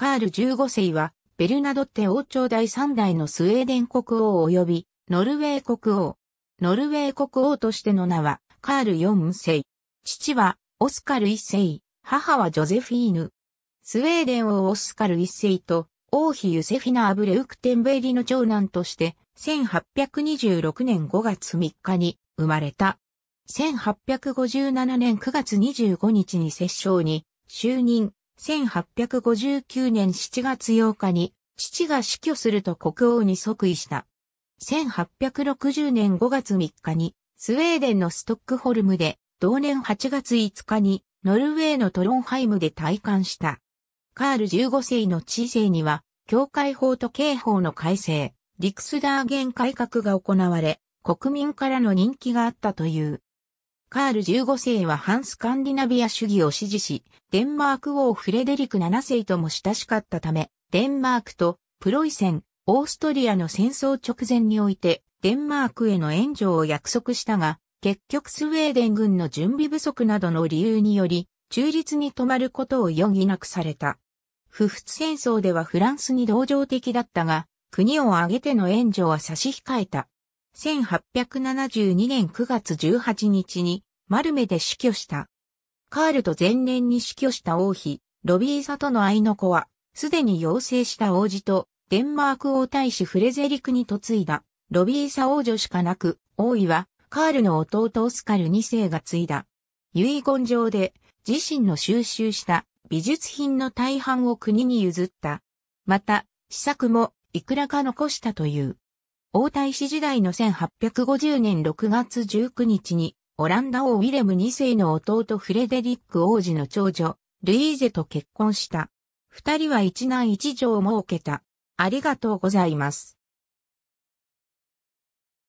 カール15世は、ベルナドッテ王朝第3代のスウェーデン国王及び、ノルウェー国王。ノルウェー国王としての名は、カール4世。父は、オスカル1世。母はジョゼフィーヌ。スウェーデン王オスカル1世と、王妃ユセフィナ・アブレウクテンベリの長男として、1826年5月3日に生まれた。1857年9月25日に摂政に就任、1859年7月8日に父が死去すると国王に即位した。1860年5月3日にスウェーデンのストックホルムで同年8月5日にノルウェーのトロンハイムで退官した。カール15世の知世には教会法と刑法の改正、リクスダーゲン改革が行われ、国民からの人気があったという。カール15世は反スカンディナビア主義を支持し、デンマーク王フレデリク7世とも親しかったため、デンマークとプロイセン、オーストリアの戦争直前において、デンマークへの援助を約束したが、結局スウェーデン軍の準備不足などの理由により、中立に止まることを余儀なくされた。不仏戦争ではフランスに同情的だったが、国を挙げての援助は差し控えた。1872年9月18日にマルメで死去した。カールと前年に死去した王妃、ロビーサとの愛の子は、すでに養成した王子と、デンマーク王太子フレゼリクに嫁いだ、ロビーサ王女しかなく、王位は、カールの弟オスカル2世が継いだ。遺言状で、自身の収集した美術品の大半を国に譲った。また、試作もいくらか残したという。王太子時代の1850年6月19日に、オランダ王ウィレム2世の弟フレデリック王子の長女、ルイーゼと結婚した。二人は一男一女を設けた。ありがとうございます。